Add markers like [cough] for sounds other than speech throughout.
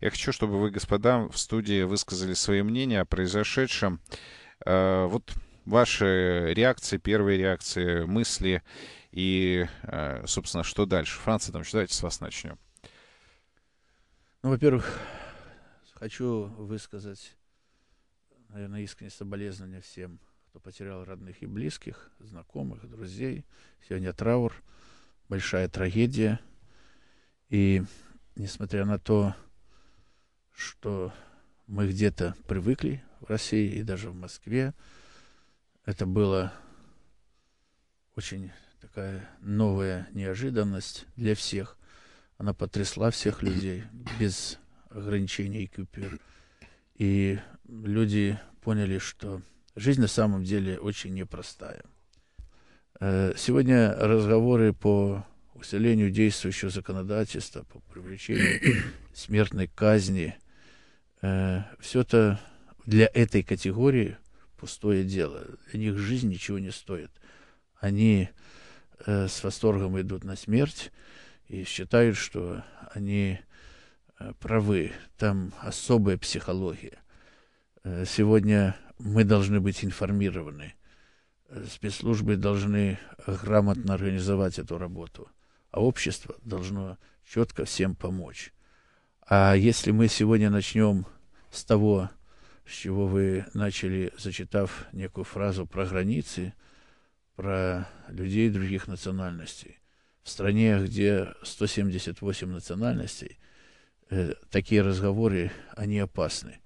Я хочу, чтобы вы, господа, в студии высказали свои мнения о произошедшем. Э, вот ваши реакции, первые реакции, мысли и, э, собственно, что дальше. Франция, там, давайте с вас начнем. Ну, во-первых, хочу высказать, наверное, искреннее соболезнования всем, кто потерял родных и близких, знакомых, друзей. Сегодня траур, большая трагедия. И несмотря на то, что мы где-то привыкли в России и даже в Москве. Это было очень такая новая неожиданность для всех. Она потрясла всех людей без ограничений и купюр. И люди поняли, что жизнь на самом деле очень непростая. Э, сегодня разговоры по усилению действующего законодательства, по привлечению смертной казни – Э, все это для этой категории пустое дело. Для них жизнь ничего не стоит. Они э, с восторгом идут на смерть и считают, что они э, правы. Там особая психология. сегодня мы должны быть информированы. Спецслужбы должны грамотно организовать эту работу, а общество должно четко всем помочь. А если мы сегодня начнем с того, с чего вы начали, зачитав некую фразу про границы, про людей других национальностей. В стране, где 178 национальностей, э, такие разговоры, они опасны.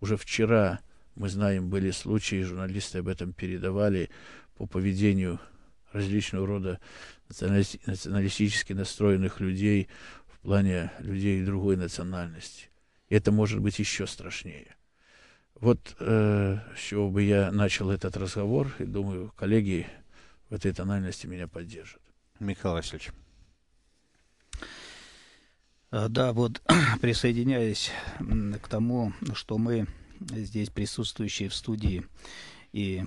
Уже вчера, мы знаем, были случаи, журналисты об этом передавали, по поведению различного рода националистически настроенных людей плане людей другой национальности. И это может быть еще страшнее. Вот э, с чего бы я начал этот разговор, и думаю, коллеги в этой тональности меня поддержат. Михаил Васильевич. Э, да, вот [clears throat] присоединяясь к тому, что мы здесь присутствующие в студии и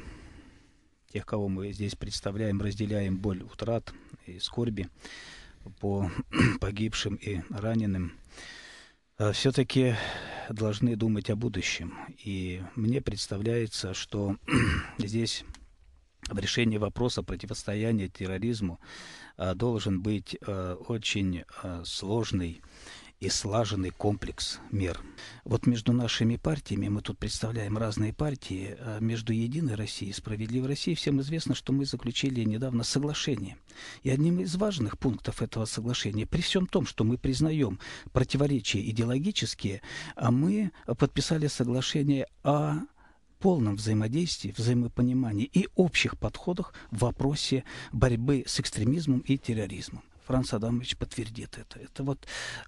тех, кого мы здесь представляем, разделяем боль утрат и скорби по [clears throat] погибшим и раненым, э, все-таки должны думать о будущем. И мне представляется, что [clears throat] здесь в решении вопроса противостояния терроризму э, должен быть э, очень сложный и слаженный комплекс мер. Вот между нашими партиями, мы тут представляем разные партии, а между «Единой Россией» и «Справедливой Россией» всем известно, что мы заключили недавно соглашение. И одним из важных пунктов этого соглашения, при всем том, что мы признаем противоречия идеологические, а мы подписали соглашение о полном взаимодействии, взаимопонимании и общих подходах в вопросе борьбы с экстремизмом и терроризмом. Франц Адамович подтвердит это. Это вот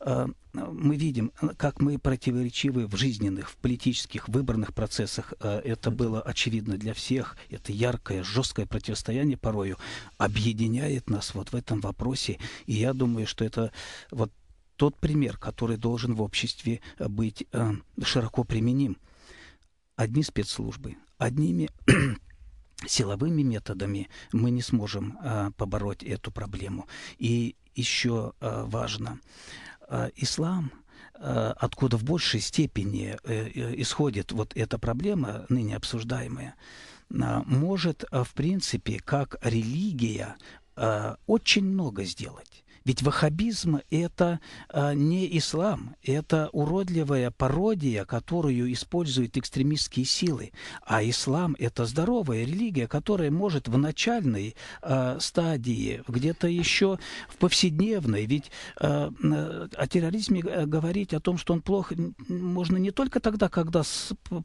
э, мы видим, как мы противоречивы в жизненных, в политических, выборных процессах. Э, это было очевидно для всех. Это яркое, жесткое противостояние порою объединяет нас вот в этом вопросе. И я думаю, что это вот тот пример, который должен в обществе быть э, широко применим. Одни спецслужбы, одними силовыми методами мы не сможем а, побороть эту проблему. И еще а, важно, а, ислам а, откуда в большей степени э, э, исходит вот эта проблема, ныне обсуждаемая, а, может, а, в принципе, как религия очень много сделать. Ведь ваххабизм – это э, не ислам, это уродливая пародия, которую используют экстремистские силы. А ислам – это здоровая религия, которая может в начальной э, стадии, где-то еще в повседневной, ведь э, э о терроризме э, говорить о том, что он плох, можно не только тогда, когда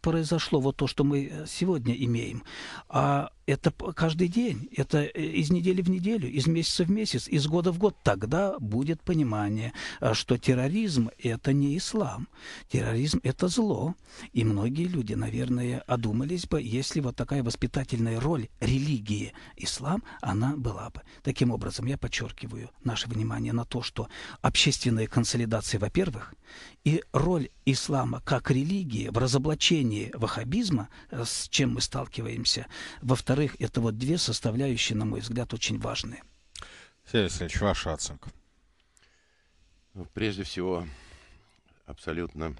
произошло вот то, что мы э, сегодня имеем, а это каждый день, это э, из недели в неделю, из месяца в месяц, из года в год. Тогда будет понимание, э, что терроризм – это не ислам. Терроризм – это зло. И многие люди, наверное, одумались бы, если вот такая воспитательная роль религии ислам, она была бы. Таким образом, я подчеркиваю наше внимание на то, что общественная консолидация, во-первых, и роль ислама как религии в разоблачении ваххабизма, э, с чем мы сталкиваемся, во-вторых, во-вторых, это вот две составляющие, на мой взгляд, очень важные. Сергей Васильевич, ваша оценка. Ну, прежде всего, абсолютно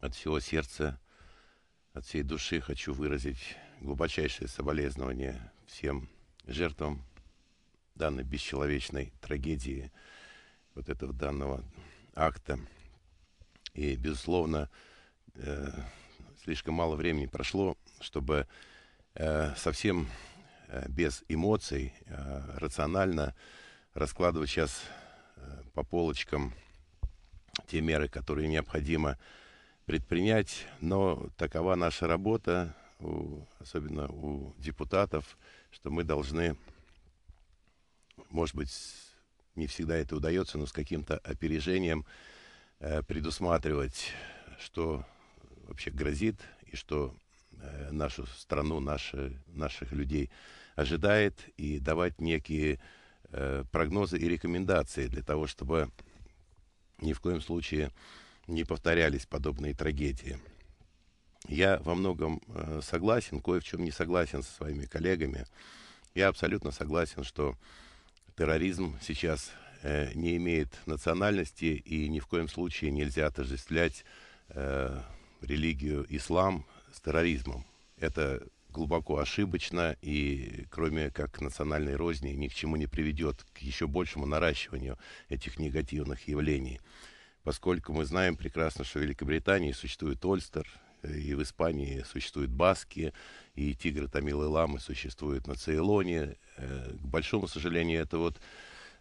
от всего сердца, от всей души хочу выразить глубочайшее соболезнование всем жертвам данной бесчеловечной трагедии, вот этого данного акта. И, безусловно, э, слишком мало времени прошло, чтобы Э, совсем э, без эмоций, э, рационально раскладывать сейчас по полочкам те меры, которые необходимо предпринять, но такова наша работа, у, особенно у депутатов, что мы должны, может быть, не всегда это удается, но с каким-то опережением предусматривать, что вообще грозит и что Э, нашу страну, наши, наших людей ожидает и давать некие э, прогнозы и рекомендации для того, чтобы ни в коем случае не повторялись подобные трагедии. Я во многом э, согласен, кое в чем не согласен со своими коллегами. Я абсолютно согласен, что терроризм сейчас не имеет национальности и ни в коем случае нельзя отождествлять э, религию ислам с терроризмом. Это глубоко ошибочно и, кроме как национальной розни, ни к чему не приведет, к еще большему наращиванию этих негативных явлений. Поскольку мы знаем прекрасно, что в Великобритании существует Ольстер, и в Испании существуют баски, и тигры, тамилы, ламы существуют на Цейлоне. Э, к большому сожалению, это вот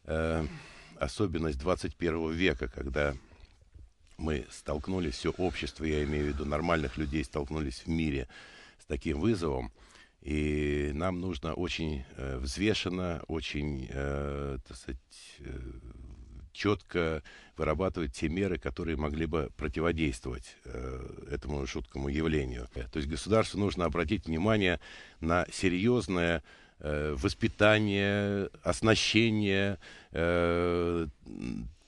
э, особенность 21 века, когда мы столкнулись, все общество, я имею в виду нормальных людей, столкнулись в мире с таким вызовом. И нам нужно очень э, взвешенно, очень, э, так сказать, э, четко вырабатывать те меры, которые могли бы противодействовать э, этому жуткому явлению. То есть государству нужно обратить внимание на серьезное э, воспитание, оснащение э,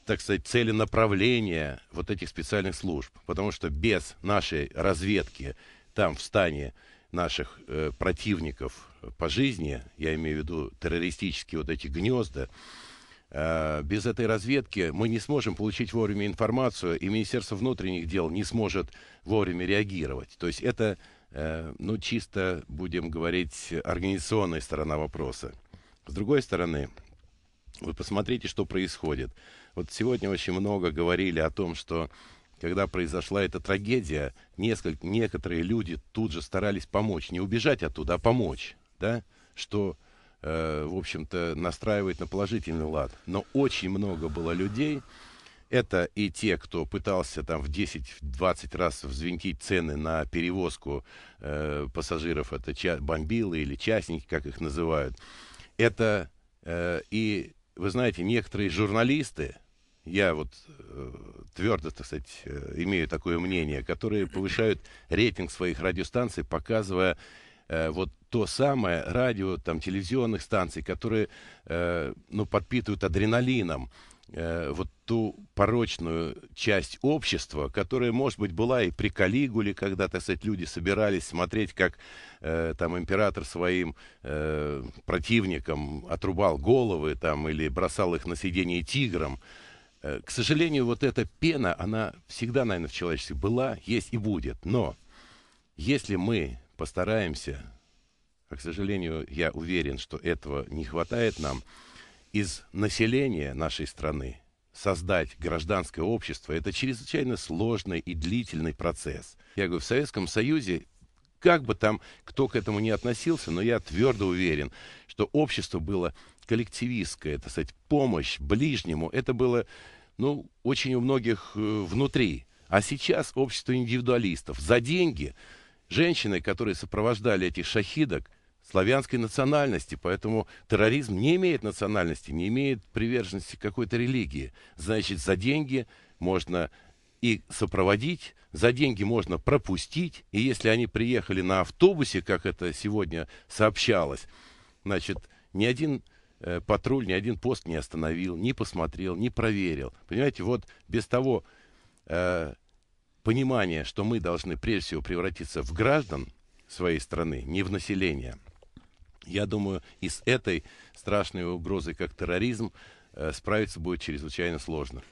так сказать, цели направления вот этих специальных служб. Потому что без нашей разведки там в стане наших э, противников по жизни, я имею в виду террористические вот эти гнезда, э, без этой разведки мы не сможем получить вовремя информацию, и Министерство внутренних дел не сможет вовремя реагировать. То есть это, э, ну, чисто, будем говорить, организационная сторона вопроса. С другой стороны, вы посмотрите, что происходит. Вот сегодня очень много говорили о том, что когда произошла эта трагедия, несколько, некоторые люди тут же старались помочь, не убежать оттуда, а помочь, да, что, э, в общем-то, настраивает на положительный лад. Но очень много было людей, это и те, кто пытался там в 10-20 раз взвинтить цены на перевозку э, пассажиров, это ча- бомбилы или частники, как их называют. Это э, и, вы знаете, некоторые журналисты, я вот э, твердо, так сказать, э, имею такое мнение, которые [laughs] повышают рейтинг своих радиостанций, показывая э, вот то самое радио, там, телевизионных станций, которые, э, ну, подпитывают адреналином э, вот ту порочную часть общества, которая, может быть, была и при Калигуле, когда, так сказать, люди собирались смотреть, как э, там император своим э, противникам отрубал головы там или бросал их на сиденье тиграм. Э, к сожалению, вот эта пена, она всегда, наверное, в человечестве была, есть и будет. Но если мы постараемся, а, к сожалению, я уверен, что этого не хватает нам, из населения нашей страны создать гражданское общество, это чрезвычайно сложный и длительный процесс. Я говорю, в Советском Союзе как бы там кто к этому не относился, но я твердо уверен, что общество было коллективистская, это сказать, помощь ближнему, это было, ну, очень у многих э, внутри. А сейчас общество индивидуалистов. За деньги женщины, которые сопровождали этих шахидок, славянской национальности, поэтому терроризм не имеет национальности, не имеет приверженности какой-то религии. Значит, за деньги можно и сопроводить, за деньги можно пропустить, и если они приехали на автобусе, как это сегодня сообщалось, значит, ни один Э, патруль ни один пост не остановил, не посмотрел, не проверил. Понимаете, вот без того э, понимания, что мы должны прежде всего превратиться в граждан своей страны, не в население, я думаю, и с этой страшной угрозой, как терроризм, э, справиться будет чрезвычайно сложно.